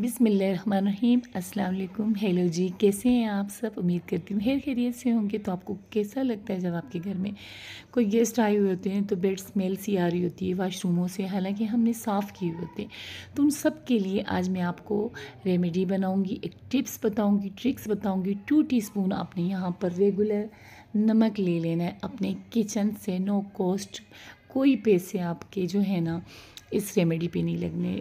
बिसमीम अल्लाम हेलो जी कैसे हैं आप सब उम्मीद करती हूँ हेर खैरियत से होंगे तो आपको कैसा लगता है जब आपके घर में कोई गेस्ट आए हुए होते हैं तो बेड स्मेल सी आ रही होती है वाशरूमों से हालांकि हमने साफ़ किए हुए होते हैं तो उन सब के लिए आज मैं आपको रेमेडी बनाऊँगी एक टिप्स बताऊँगी ट्रिक्स बताऊँगी टू टी आपने यहाँ पर रेगुलर नमक ले लेना है अपने किचन से नो कॉस्ट कोई पैसे आपके जो है ना इस रेमेडी पे नहीं लगने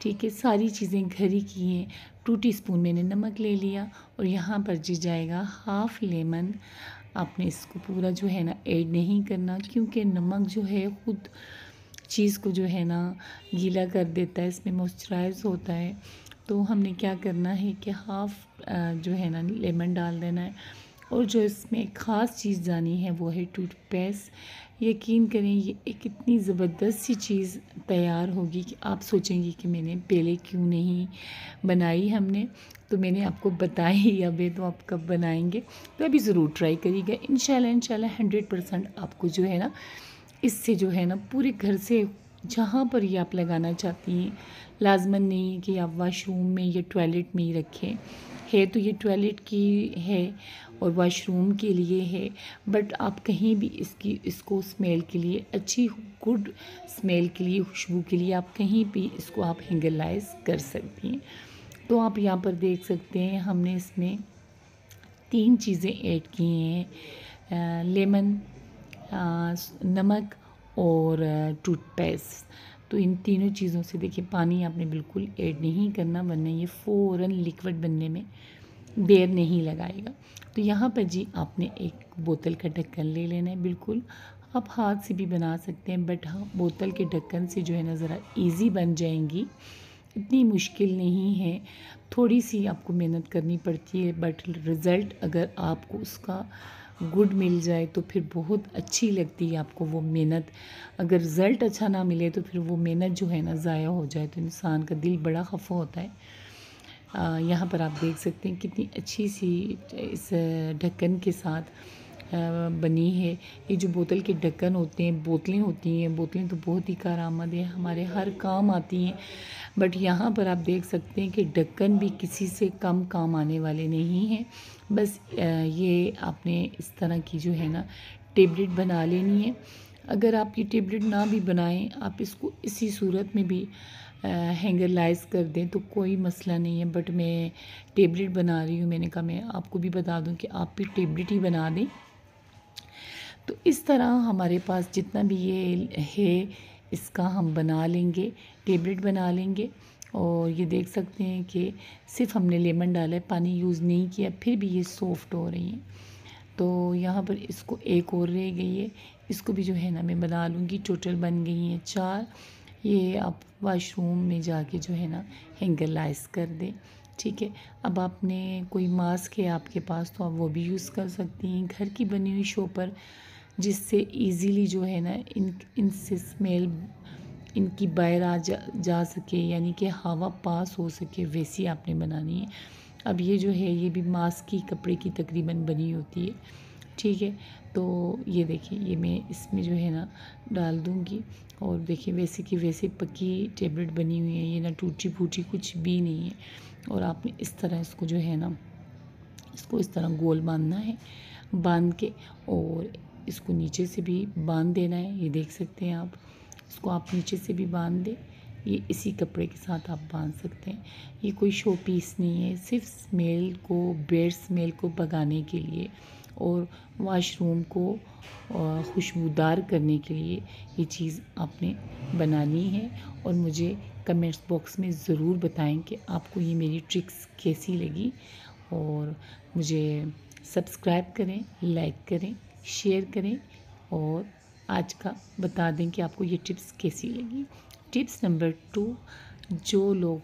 ठीक है सारी चीज़ें घर ही की हैं टू टी स्पून मैंने नमक ले लिया और यहाँ पर जी जाएगा हाफ़ लेमन आपने इसको पूरा जो है ना ऐड नहीं करना क्योंकि नमक जो है ख़ुद चीज़ को जो है ना गीला कर देता है इसमें मॉइस्चराइज होता है तो हमने क्या करना है कि हाफ़ जो है ना लेमन डाल देना है और जो इसमें एक ख़ास चीज़ जानी है वो है टूथपेस्ट यकीन करें ये एक इतनी ज़बरदस्त सी चीज़ तैयार होगी कि आप सोचेंगे कि मैंने पहले क्यों नहीं बनाई हमने तो मैंने आपको ही अब तो आप कब बनाएंगे तो अभी ज़रूर ट्राई करिएगा इन शाला हंड्रेड परसेंट आपको जो है ना इससे जो है ना पूरे घर से जहाँ पर ये आप लगाना चाहती हैं लाजमन नहीं है कि आप वाशरूम में या टॉयलेट में ही रखें है तो ये टॉयलेट की है और वाशरूम के लिए है बट आप कहीं भी इसकी इसको स्मेल के लिए अच्छी गुड स्मेल के लिए खुशबू के लिए आप कहीं भी इसको आप हैंगलाइज कर सकती हैं तो आप यहाँ पर देख सकते हैं हमने इसमें तीन चीज़ें ऐड की हैं लेमन नमक और टूथपेस्ट तो इन तीनों चीज़ों से देखिए पानी आपने बिल्कुल ऐड नहीं करना वरना ये फ़ौर लिक्विड बनने में देर नहीं लगाएगा तो यहाँ पर जी आपने एक बोतल का ढक्कन ले लेना है बिल्कुल आप हाथ से भी बना सकते हैं बट हाँ बोतल के ढक्कन से जो है ना ज़रा ईज़ी बन जाएंगी इतनी मुश्किल नहीं है थोड़ी सी आपको मेहनत करनी पड़ती है बट रिज़ल्ट अगर आपको उसका गुड मिल जाए तो फिर बहुत अच्छी लगती है आपको वो मेहनत अगर रिज़ल्ट अच्छा ना मिले तो फिर वो मेहनत जो है ना ज़ाया हो जाए तो इंसान का दिल बड़ा खफा होता है यहाँ पर आप देख सकते हैं कितनी अच्छी सी इस ढक्कन के साथ बनी है ये जो बोतल के ढक्कन होते हैं बोतलें होती हैं बोतलें तो बहुत ही कार आमद है हमारे हर काम आती हैं बट यहाँ पर आप देख सकते हैं कि ढक्कन भी किसी से कम काम आने वाले नहीं हैं बस ये आपने इस तरह की जो है ना टेबलेट बना लेनी है अगर आप ये टेबलेट ना भी बनाएं आप इसको इसी सूरत में भी हैंगरलाइज कर दें तो कोई मसला नहीं है बट मैं टेबलेट बना रही हूँ मैंने कहा मैं आपको भी बता दूँ कि आप भी टेबलेट ही बना दें तो इस तरह हमारे पास जितना भी ये है इसका हम बना लेंगे टेबलेट बना लेंगे और ये देख सकते हैं कि सिर्फ हमने लेमन डाला है पानी यूज़ नहीं किया फिर भी ये सॉफ्ट हो रही हैं तो यहाँ पर इसको एक और रह गई है इसको भी जो है ना मैं बना लूँगी टोटल बन गई हैं चार ये आप वाशरूम में जाके जो है ना हैंगर लाइस कर दें ठीक है अब आपने कोई मास्क है आपके पास तो आप वो भी यूज़ कर सकती हैं घर की बनी हुई शो पर जिससे ईज़ीली जो है ना इन इनसे स्मेल इनकी बाहर आ जा जा सके यानी कि हवा पास हो सके वैसी आपने बनानी है अब ये जो है ये भी मास्क की कपड़े की तकरीबन बनी होती है ठीक है तो ये देखिए ये मैं इसमें जो है ना डाल दूँगी और देखिए वैसे कि वैसे पक्की टेबलेट बनी हुई है ये ना टूटी फूटी कुछ भी नहीं है और आपने इस तरह इसको जो है ना इसको इस तरह गोल बांधना है बांध के और इसको नीचे से भी बांध देना है ये देख सकते हैं आप उसको आप नीचे से भी बांध दें ये इसी कपड़े के साथ आप बांध सकते हैं ये कोई शो पीस नहीं है सिर्फ स्मेल को बेड स्मेल को भगाने के लिए और वाशरूम को खुशबूदार करने के लिए ये चीज़ आपने बनानी है और मुझे कमेंट्स बॉक्स में ज़रूर बताएं कि आपको ये मेरी ट्रिक्स कैसी लगी और मुझे सब्सक्राइब करें लाइक करें शेयर करें और आज का बता दें कि आपको ये टिप्स कैसी लगी टिप्स नंबर टू जो लोग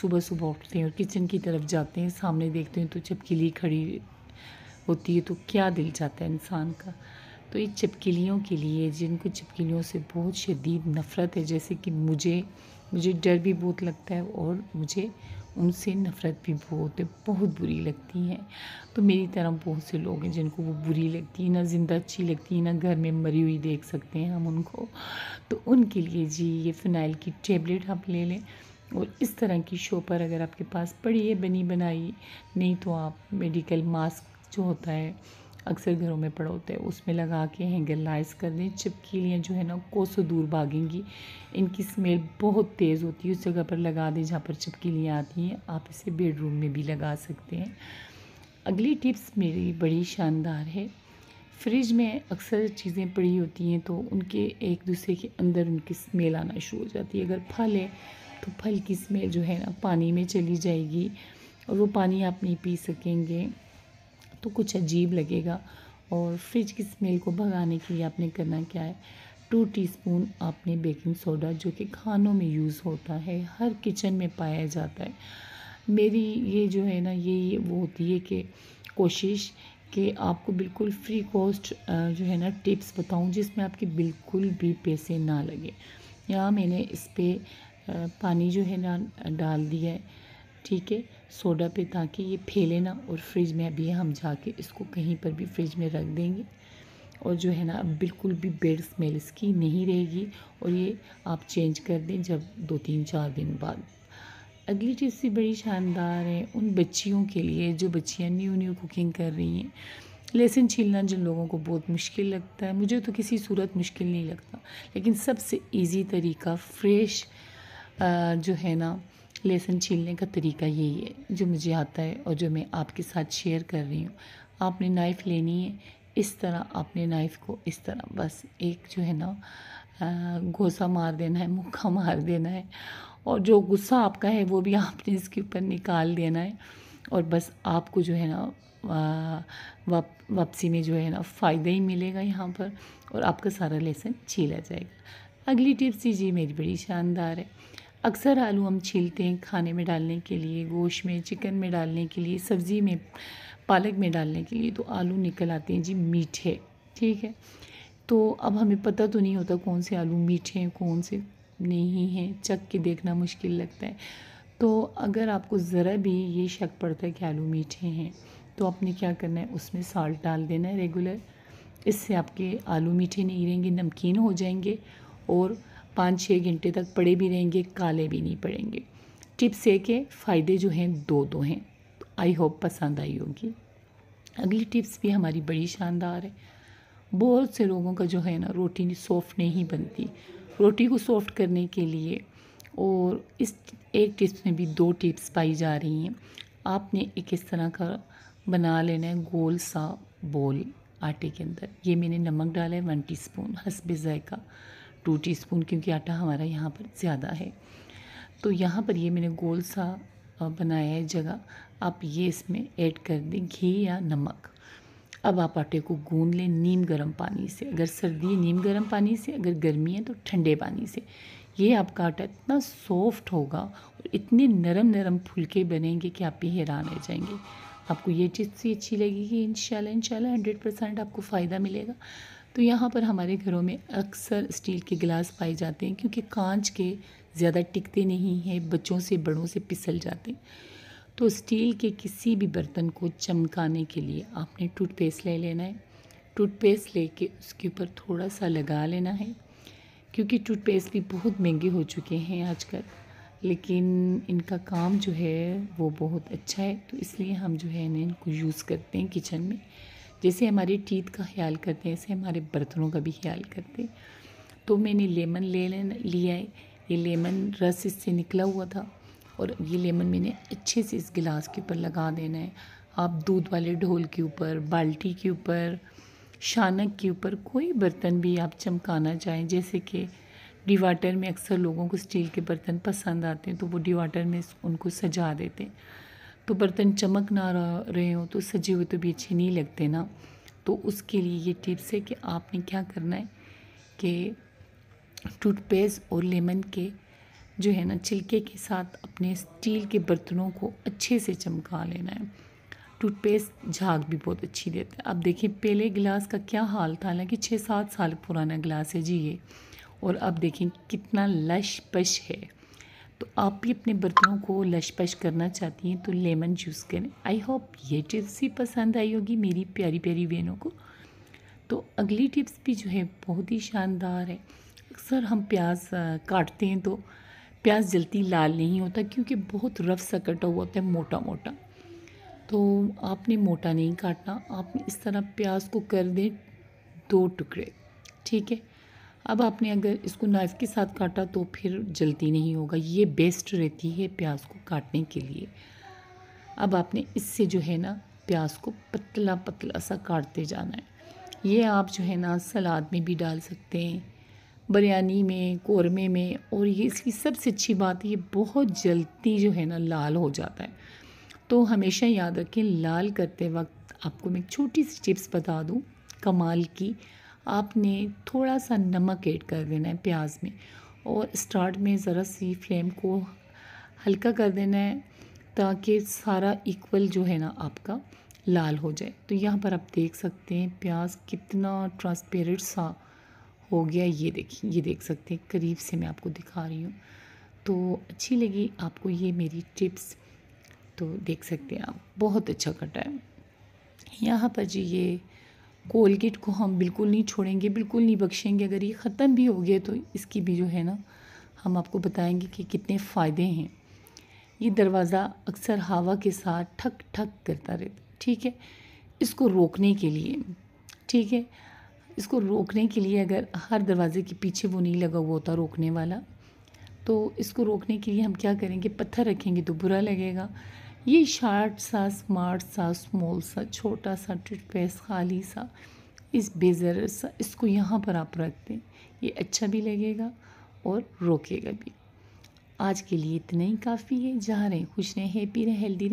सुबह सुबह उठते हैं और किचन की तरफ जाते हैं सामने देखते हैं तो चपकीली खड़ी होती है तो क्या दिल जाता है इंसान का तो ये चपकीलियों के लिए जिनको चपकीलियों से बहुत शदीद नफ़रत है जैसे कि मुझे मुझे डर भी बहुत लगता है और मुझे उनसे नफ़रत भी बहुत बहुत बुरी लगती है तो मेरी तरह बहुत से लोग हैं जिनको वो बुरी लगती है ना ज़िंदा अच्छी लगती है ना घर में मरी हुई देख सकते हैं हम उनको तो उनके लिए जी ये फ़िनाइल की टेबलेट आप ले लें और इस तरह की शो पर अगर आपके पास पड़ी है बनी बनाई नहीं तो आप मेडिकल मास्क जो होता है अक्सर घरों में पड़ा होता है उसमें लगा के हैंगर लाइस कर दें चिपकीलियाँ जो है ना कोसों दूर भागेंगी इनकी स्मेल बहुत तेज़ होती है उस जगह पर लगा दें जहाँ पर चिपकीलियाँ आती हैं आप इसे बेडरूम में भी लगा सकते हैं अगली टिप्स मेरी बड़ी शानदार है फ्रिज में अक्सर चीज़ें पड़ी होती हैं तो उनके एक दूसरे के अंदर उनकी स्मेल आना शुरू हो जाती है अगर फल है तो फल की स्मेल जो है ना पानी में चली जाएगी और वो पानी आप नहीं पी सकेंगे तो कुछ अजीब लगेगा और फ्रिज की स्मेल को भगाने के लिए आपने करना क्या है टू टीस्पून आपने बेकिंग सोडा जो कि खानों में यूज़ होता है हर किचन में पाया जाता है मेरी ये जो है ना ये वो होती है कि कोशिश कि आपको बिल्कुल फ्री कॉस्ट जो है ना टिप्स बताऊं जिसमें आपके बिल्कुल भी पैसे ना लगे यहाँ मैंने इस पर पानी जो है ना डाल दिया है ठीक है सोडा पे ताकि ये फैले ना और फ्रिज में अभी हम जाके इसको कहीं पर भी फ्रिज में रख देंगे और जो है ना अब बिल्कुल भी बेड स्मेल इसकी नहीं रहेगी और ये आप चेंज कर दें जब दो तीन चार दिन बाद अगली चीज़ से बड़ी शानदार है उन बच्चियों के लिए जो बच्चियाँ न्यू न्यू कुकिंग कर रही हैं लहसुन छीलना जिन लोगों को बहुत मुश्किल लगता है मुझे तो किसी सूरत मुश्किल नहीं लगता लेकिन सबसे ईजी तरीका फ्रेश जो है ना लेसन छीलने का तरीका यही है जो मुझे आता है और जो मैं आपके साथ शेयर कर रही हूँ आपने नाइफ़ लेनी है इस तरह आपने नाइफ़ को इस तरह बस एक जो है ना घोसा मार देना है मुक्का मार देना है और जो गुस्सा आपका है वो भी आपने इसके ऊपर निकाल देना है और बस आपको जो है ना वाप वापसी में जो है ना फ़ायदा ही मिलेगा यहाँ पर और आपका सारा लेसन छीला जाएगा अगली टिप्स जी मेरी बड़ी शानदार है अक्सर आलू हम छीलते हैं खाने में डालने के लिए गोश्त में चिकन में डालने के लिए सब्ज़ी में पालक में डालने के लिए तो आलू निकल आते हैं जी मीठे ठीक है तो अब हमें पता तो नहीं होता कौन से आलू मीठे हैं कौन से नहीं हैं चख के देखना मुश्किल लगता है तो अगर आपको ज़रा भी ये शक पड़ता है कि आलू मीठे हैं तो आपने क्या करना है उसमें साल्ट डाल देना है रेगुलर इससे आपके आलू मीठे नहीं रहेंगे नमकीन हो जाएंगे और पाँच छः घंटे तक पड़े भी रहेंगे काले भी नहीं पड़ेंगे टिप्स ए के फ़ायदे जो हैं दो दो हैं आई तो होप पसंद आई होगी अगली टिप्स भी हमारी बड़ी शानदार है बहुत से लोगों का जो है ना रोटी सॉफ्ट नहीं बनती रोटी को सॉफ्ट करने के लिए और इस एक टिप्स में भी दो टिप्स पाई जा रही हैं आपने एक इस तरह का बना लेना है गोल सा बोल आटे के अंदर ये मैंने नमक डाला है वन टीस्पून हंसबे ज़ायका टू टीस्पून क्योंकि आटा हमारा यहाँ पर ज़्यादा है तो यहाँ पर ये मैंने गोल सा बनाया है जगह आप ये इसमें ऐड कर दें घी या नमक अब आप आटे को गूंद लें नीम गर्म पानी से अगर सर्दी है नीम गर्म पानी से अगर गर्मी है तो ठंडे पानी से ये आपका आटा इतना सॉफ्ट होगा और इतने नरम नरम फुलके बनेंगे कि आप भी हैरान रह जाएंगे आपको ये चीज़ सी अच्छी लगेगी इन शाला इन हंड्रेड परसेंट आपको फ़ायदा मिलेगा तो यहाँ पर हमारे घरों में अक्सर स्टील के गिलास पाए जाते हैं क्योंकि कांच के ज़्यादा टिकते नहीं हैं बच्चों से बड़ों से पिसल जाते हैं तो स्टील के किसी भी बर्तन को चमकाने के लिए आपने टूथपेस्ट ले लेना है टूथपेस्ट लेके उसके ऊपर थोड़ा सा लगा लेना है क्योंकि टूथपेस्ट भी बहुत महंगे हो चुके हैं आजकल लेकिन इनका काम जो है वो बहुत अच्छा है तो इसलिए हम जो है इनको यूज़ करते हैं किचन में जैसे हमारे टीथ का ख्याल करते हैं ऐसे हमारे बर्तनों का भी ख्याल करते हैं तो मैंने लेमन ले लिया है ये लेमन रस इससे निकला हुआ था और ये लेमन मैंने अच्छे से इस गिलास के ऊपर लगा देना है आप दूध वाले ढोल के ऊपर बाल्टी के ऊपर शानक के ऊपर कोई बर्तन भी आप चमकाना चाहें जैसे कि डिवाटर में अक्सर लोगों को स्टील के बर्तन पसंद आते हैं तो वो डिवाटर में उनको सजा देते हैं तो बर्तन चमक ना रहे हो तो सजे हुए तो भी अच्छे नहीं लगते ना तो उसके लिए ये टिप्स है कि आपने क्या करना है कि टूथपेस्ट और लेमन के जो है ना छिलके के साथ अपने स्टील के बर्तनों को अच्छे से चमका लेना है टूथपेस्ट झाग भी बहुत अच्छी देता है अब देखिए पहले गिलास का क्या हाल था हालांकि छः सात साल पुराना गिलास है जी ये और अब देखें कितना लश पश है तो आप भी अपने बर्तनों को लशपश करना चाहती हैं तो लेमन जूस करें आई होप ये टिप्स भी पसंद आई होगी मेरी प्यारी प्यारी बहनों को तो अगली टिप्स भी जो है बहुत ही शानदार है अक्सर हम प्याज काटते हैं तो प्याज जल्दी लाल नहीं होता क्योंकि बहुत रफ सा कटा हुआ होता है मोटा मोटा तो आपने मोटा नहीं काटना आपने इस तरह प्याज को कर दें दो टुकड़े ठीक है अब आपने अगर इसको नाइफ़ के साथ काटा तो फिर जल्दी नहीं होगा ये बेस्ट रहती है प्याज को काटने के लिए अब आपने इससे जो है ना प्याज को पतला पतला सा काटते जाना है ये आप जो है ना सलाद में भी डाल सकते हैं बिरयानी में कौरमे में और ये इसकी सबसे अच्छी बात ये बहुत जल्दी जो है ना लाल हो जाता है तो हमेशा याद रखें लाल करते वक्त आपको मैं एक छोटी सी चिप्स बता दूँ कमाल की आपने थोड़ा सा नमक ऐड कर देना है प्याज में और स्टार्ट में ज़रा सी फ्लेम को हल्का कर देना है ताकि सारा इक्वल जो है ना आपका लाल हो जाए तो यहाँ पर आप देख सकते हैं प्याज कितना ट्रांसपेरेंट सा हो गया ये देखिए ये देख सकते हैं करीब से मैं आपको दिखा रही हूँ तो अच्छी लगी आपको ये मेरी टिप्स तो देख सकते हैं आप बहुत अच्छा कटा है यहाँ पर जी ये कोलगेट को हम बिल्कुल नहीं छोड़ेंगे बिल्कुल नहीं बख्शेंगे अगर ये ख़त्म भी हो गया तो इसकी भी जो है ना हम आपको बताएंगे कि कितने फ़ायदे हैं ये दरवाज़ा अक्सर हवा के साथ ठक ठक करता रहता है ठीक है इसको रोकने के लिए ठीक है इसको रोकने के लिए अगर हर दरवाज़े के पीछे वो नहीं लगा हुआ होता रोकने वाला तो इसको रोकने के लिए हम क्या करेंगे पत्थर रखेंगे तो बुरा लगेगा ये शार्ट सा स्मार्ट सा स्मॉल सा छोटा सा टूथपेस्ट खाली सा इस बेजर सा इसको यहाँ पर आप रख दें ये अच्छा भी लगेगा और रोकेगा भी आज के लिए इतना ही काफ़ी है जा रहे खुश रहें हैप्पी रहें हेल्दी रहें